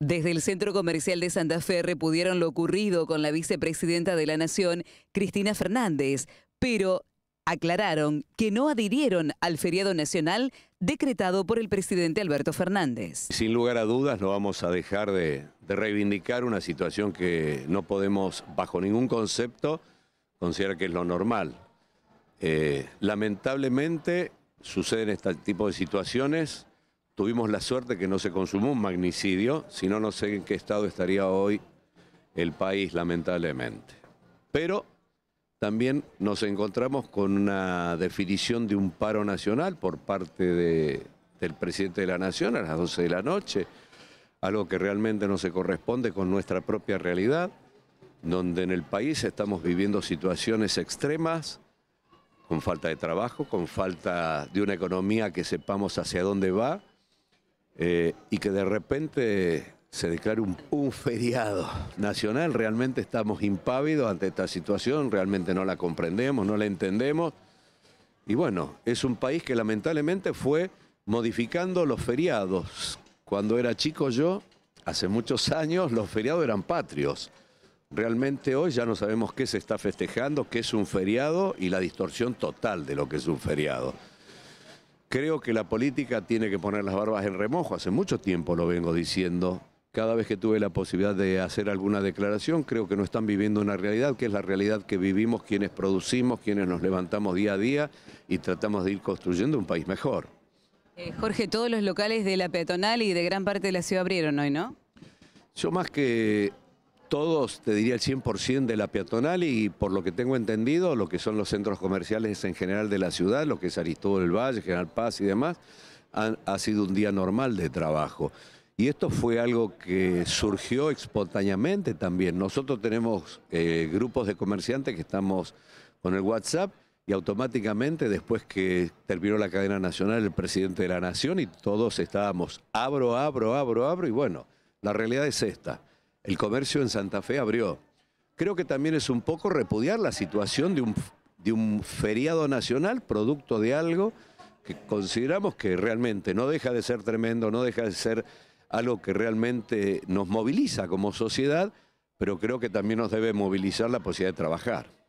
Desde el Centro Comercial de Santa Fe repudieron lo ocurrido con la vicepresidenta de la Nación, Cristina Fernández, pero aclararon que no adhirieron al feriado nacional decretado por el presidente Alberto Fernández. Sin lugar a dudas no vamos a dejar de, reivindicar una situación que no podemos bajo ningún concepto considerar que es lo normal. Eh, lamentablemente suceden este tipo de situaciones Tuvimos la suerte que no se consumó un magnicidio, si no, no sé en qué estado estaría hoy el país, lamentablemente. Pero también nos encontramos con una definición de un paro nacional por parte del presidente de la Nación a las 12 de la noche, algo que realmente no se corresponde con nuestra propia realidad, donde en el país estamos viviendo situaciones extremas, con falta de trabajo, con falta de una economía que sepamos hacia dónde va, eh, y que de repente se declare un, un, feriado nacional. Realmente estamos impávidos ante esta situación, realmente no la comprendemos, no la entendemos. Y bueno, es un país que lamentablemente fue modificando los feriados. Cuando era chico yo, hace muchos años, los feriados eran patrios. Realmente hoy ya no sabemos qué se está festejando, qué es un feriado y la distorsión total de lo que es un feriado. Creo que la política tiene que poner las barbas en remojo. Hace mucho tiempo lo vengo diciendo. Cada vez que tuve la posibilidad de hacer alguna declaración, creo que no están viviendo una realidad, que es la realidad que vivimos quienes producimos, quienes nos levantamos día a día y tratamos de ir construyendo un país mejor. Eh, Jorge, todos los locales de la peatonal y de gran parte de la ciudad abrieron hoy, ¿no? Yo más que todos, te diría el 100% de la peatonal y por lo que tengo entendido, lo que son los centros comerciales en general de la ciudad, lo que es Aristóbulo del Valle, General Paz y demás, ha sido un día normal de trabajo. Y esto fue algo que surgió espontáneamente también. Nosotros tenemos eh, grupos de comerciantes que estamos con el WhatsApp y automáticamente después que terminó la cadena nacional el presidente de la nación y todos estábamos abro, abro, abro, abro y bueno, la realidad es esta. El comercio en Santa Fe abrió. Creo que también es un poco repudiar la situación de un, feriado nacional, producto de algo que consideramos que realmente no deja de ser tremendo, no deja de ser algo que realmente nos moviliza como sociedad, pero creo que también nos debe movilizar la posibilidad de trabajar.